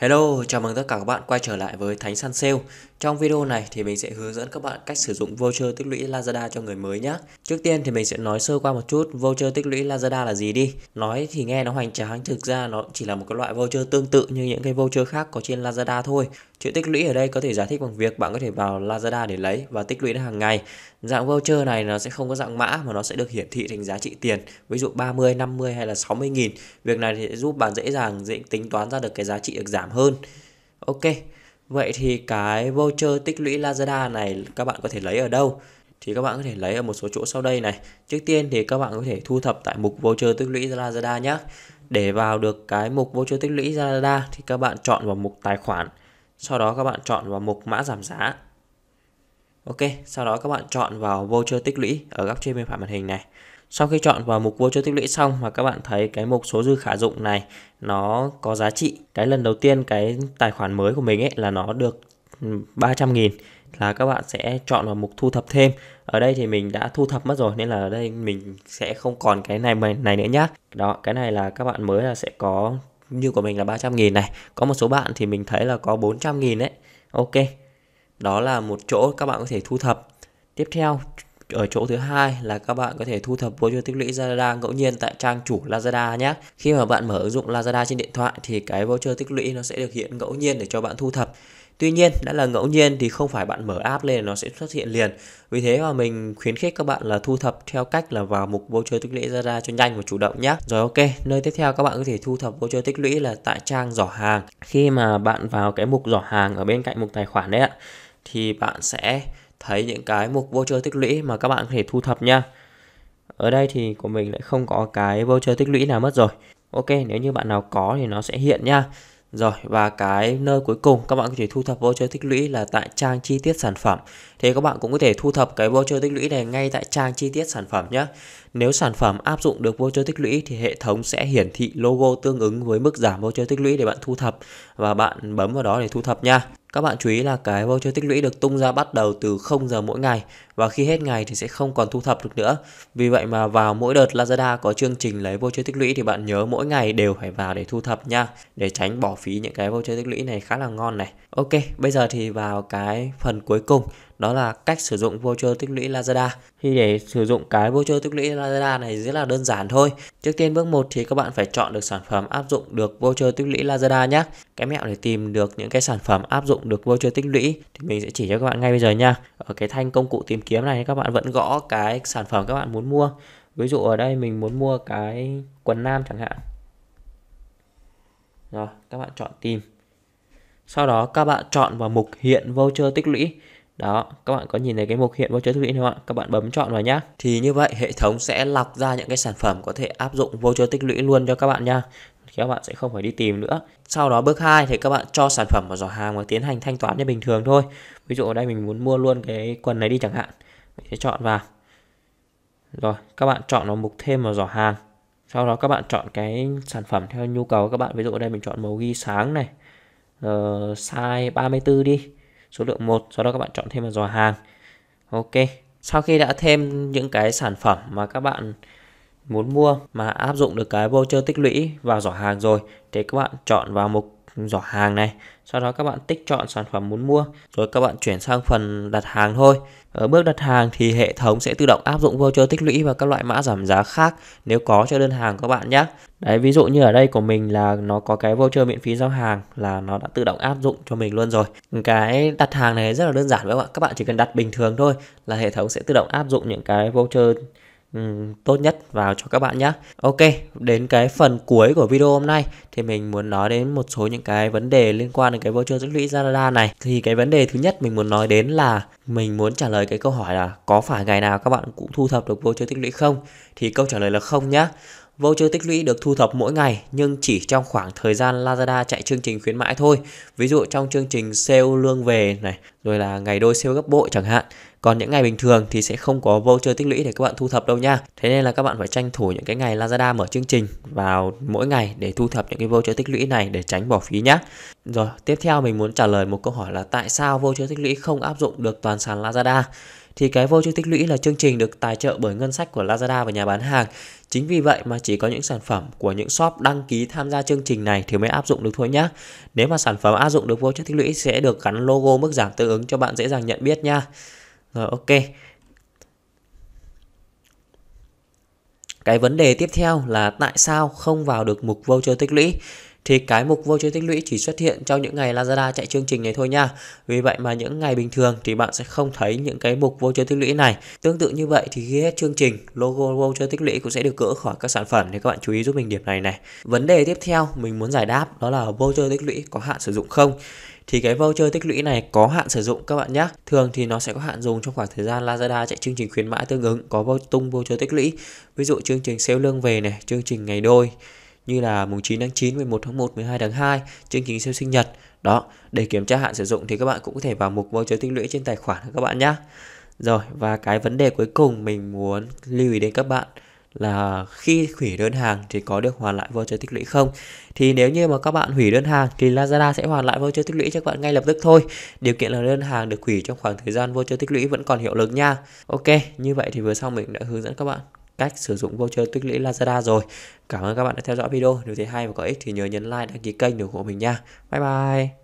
Hello, chào mừng tất cả các bạn quay trở lại với Thánh Săn Sale. Trong video này thì mình sẽ hướng dẫn các bạn cách sử dụng voucher tích lũy Lazada cho người mới nhé. Trước tiên thì mình sẽ nói sơ qua một chút voucher tích lũy Lazada là gì đi. Nói thì nghe nó hoành tráng, thực ra nó chỉ là một cái loại voucher tương tự như những cái voucher khác có trên Lazada thôi. Chuyện tích lũy ở đây có thể giải thích bằng việc bạn có thể vào Lazada để lấy và tích lũy nó hàng ngày. Dạng voucher này nó sẽ không có dạng mã mà nó sẽ được hiển thị thành giá trị tiền, ví dụ 30, 50 hay là 60 nghìn. Việc này sẽ giúp bạn dễ dàng dễ tính toán ra được cái giá trị được giảm hơn. Ok, vậy thì cái voucher tích lũy Lazada này các bạn có thể lấy ở đâu? thì các bạn có thể lấy ở một số chỗ sau đây này. Trước tiên thì các bạn có thể thu thập tại mục voucher tích lũy Lazada nhé. Để vào được cái mục voucher tích lũy Lazada thì các bạn chọn vào mục tài khoản sau đó các bạn chọn vào mục mã giảm giá. Ok, sau đó các bạn chọn vào voucher tích lũy ở góc trên bên phải màn hình này. Sau khi chọn vào mục voucher tích lũy xong và các bạn thấy cái mục số dư khả dụng này nó có giá trị. Cái lần đầu tiên cái tài khoản mới của mình ấy là nó được 300.000 ừ, là các bạn sẽ chọn vào mục thu thập thêm. Ở đây thì mình đã thu thập mất rồi nên là ở đây mình sẽ không còn cái này này nữa nhá. Đó, cái này là các bạn mới là sẽ có như của mình là 300 nghìn này có một số bạn thì mình thấy là có 400 nghìn đấy ok đó là một chỗ các bạn có thể thu thập tiếp theo ở chỗ thứ hai là các bạn có thể thu thập voucher tích lũy Lazada ngẫu nhiên tại trang chủ Lazada nhé. Khi mà bạn mở ứng dụng Lazada trên điện thoại thì cái voucher tích lũy nó sẽ được hiện ngẫu nhiên để cho bạn thu thập. Tuy nhiên, đã là ngẫu nhiên thì không phải bạn mở app lên nó sẽ xuất hiện liền. Vì thế mà mình khuyến khích các bạn là thu thập theo cách là vào mục vô chơi tích lũy ra ra cho nhanh và chủ động nhé. Rồi ok, nơi tiếp theo các bạn có thể thu thập vô chơi tích lũy là tại trang giỏ hàng. Khi mà bạn vào cái mục giỏ hàng ở bên cạnh mục tài khoản đấy ạ, thì bạn sẽ thấy những cái mục vô chơi tích lũy mà các bạn có thể thu thập nha. Ở đây thì của mình lại không có cái vô chơi tích lũy nào mất rồi. Ok, nếu như bạn nào có thì nó sẽ hiện nha. Rồi và cái nơi cuối cùng các bạn có thể thu thập voucher tích lũy là tại trang chi tiết sản phẩm Thì các bạn cũng có thể thu thập cái voucher tích lũy này ngay tại trang chi tiết sản phẩm nhé nếu sản phẩm áp dụng được voucher tích lũy thì hệ thống sẽ hiển thị logo tương ứng với mức giảm voucher tích lũy để bạn thu thập và bạn bấm vào đó để thu thập nha. Các bạn chú ý là cái voucher tích lũy được tung ra bắt đầu từ 0 giờ mỗi ngày và khi hết ngày thì sẽ không còn thu thập được nữa. Vì vậy mà vào mỗi đợt Lazada có chương trình lấy voucher tích lũy thì bạn nhớ mỗi ngày đều phải vào để thu thập nha để tránh bỏ phí những cái voucher tích lũy này khá là ngon này. Ok, bây giờ thì vào cái phần cuối cùng đó là cách sử dụng voucher tích lũy Lazada thì để sử dụng cái voucher tích lũy Lazada này rất là đơn giản thôi trước tiên bước 1 thì các bạn phải chọn được sản phẩm áp dụng được voucher tích lũy Lazada nhé cái mẹo để tìm được những cái sản phẩm áp dụng được voucher tích lũy thì mình sẽ chỉ cho các bạn ngay bây giờ nha ở cái thanh công cụ tìm kiếm này các bạn vẫn gõ cái sản phẩm các bạn muốn mua ví dụ ở đây mình muốn mua cái quần nam chẳng hạn rồi các bạn chọn tìm sau đó các bạn chọn vào mục hiện voucher tích lũy đó, các bạn có nhìn thấy cái mục hiện vô chơi tích lũy không ạ? Các bạn bấm chọn vào nhé. Thì như vậy hệ thống sẽ lọc ra những cái sản phẩm có thể áp dụng vô chơi tích lũy luôn cho các bạn nha. Thì các bạn sẽ không phải đi tìm nữa. Sau đó bước 2 thì các bạn cho sản phẩm vào giỏ hàng và tiến hành thanh toán như bình thường thôi. Ví dụ ở đây mình muốn mua luôn cái quần này đi chẳng hạn. Mình sẽ chọn vào. Rồi, các bạn chọn vào mục thêm vào giỏ hàng. Sau đó các bạn chọn cái sản phẩm theo nhu cầu các bạn. Ví dụ ở đây mình chọn màu ghi sáng này. Uh, size 34 đi số lượng 1 sau đó các bạn chọn thêm vào giò hàng ok sau khi đã thêm những cái sản phẩm mà các bạn muốn mua mà áp dụng được cái voucher tích lũy vào giỏ hàng rồi thì các bạn chọn vào mục giỏ hàng này sau đó các bạn tích chọn sản phẩm muốn mua rồi các bạn chuyển sang phần đặt hàng thôi ở bước đặt hàng thì hệ thống sẽ tự động áp dụng voucher tích lũy và các loại mã giảm giá khác nếu có cho đơn hàng các bạn nhé đấy ví dụ như ở đây của mình là nó có cái voucher miễn phí giao hàng là nó đã tự động áp dụng cho mình luôn rồi cái đặt hàng này rất là đơn giản các bạn các bạn chỉ cần đặt bình thường thôi là hệ thống sẽ tự động áp dụng những cái voucher Ừ, tốt nhất vào cho các bạn nhé. Ok, đến cái phần cuối của video hôm nay thì mình muốn nói đến một số những cái vấn đề liên quan đến cái voucher tích lũy Lazada này. Thì cái vấn đề thứ nhất mình muốn nói đến là mình muốn trả lời cái câu hỏi là có phải ngày nào các bạn cũng thu thập được voucher tích lũy không? Thì câu trả lời là không nhá. Voucher tích lũy được thu thập mỗi ngày nhưng chỉ trong khoảng thời gian Lazada chạy chương trình khuyến mãi thôi. Ví dụ trong chương trình sale lương về này, rồi là ngày đôi sale gấp bội chẳng hạn còn những ngày bình thường thì sẽ không có voucher tích lũy để các bạn thu thập đâu nha thế nên là các bạn phải tranh thủ những cái ngày Lazada mở chương trình vào mỗi ngày để thu thập những cái voucher tích lũy này để tránh bỏ phí nhé rồi tiếp theo mình muốn trả lời một câu hỏi là tại sao voucher tích lũy không áp dụng được toàn sàn Lazada thì cái voucher tích lũy là chương trình được tài trợ bởi ngân sách của Lazada và nhà bán hàng. Chính vì vậy mà chỉ có những sản phẩm của những shop đăng ký tham gia chương trình này thì mới áp dụng được thôi nhá. Nếu mà sản phẩm áp dụng được voucher tích lũy sẽ được gắn logo mức giảm tương ứng cho bạn dễ dàng nhận biết nha. Rồi ok Cái vấn đề tiếp theo là tại sao không vào được mục voucher tích lũy thì cái mục vô chơi tích lũy chỉ xuất hiện trong những ngày Lazada chạy chương trình này thôi nha. Vì vậy mà những ngày bình thường thì bạn sẽ không thấy những cái mục vô chơi tích lũy này. Tương tự như vậy thì khi hết chương trình, logo vô chơi tích lũy cũng sẽ được gỡ khỏi các sản phẩm thì các bạn chú ý giúp mình điểm này này. Vấn đề tiếp theo mình muốn giải đáp đó là vô chơi tích lũy có hạn sử dụng không? thì cái voucher tích lũy này có hạn sử dụng các bạn nhé. Thường thì nó sẽ có hạn dùng trong khoảng thời gian Lazada chạy chương trình khuyến mãi tương ứng có tung voucher tích lũy. Ví dụ chương trình sale lương về này, chương trình ngày đôi như là mùng 9 tháng 9, 11 tháng 1, 12 tháng 2, chương trình siêu sinh nhật. Đó, để kiểm tra hạn sử dụng thì các bạn cũng có thể vào mục voucher tích lũy trên tài khoản các bạn nhé. Rồi, và cái vấn đề cuối cùng mình muốn lưu ý đến các bạn là khi hủy đơn hàng thì có được hoàn lại voucher tích lũy không thì nếu như mà các bạn hủy đơn hàng thì Lazada sẽ hoàn lại voucher tích lũy cho các bạn ngay lập tức thôi điều kiện là đơn hàng được hủy trong khoảng thời gian voucher tích lũy vẫn còn hiệu lực nha ok như vậy thì vừa xong mình đã hướng dẫn các bạn cách sử dụng voucher tích lũy Lazada rồi. Cảm ơn các bạn đã theo dõi video. Nếu thấy hay và có ích thì nhớ nhấn like, đăng ký kênh để ủng hộ mình nha. Bye bye!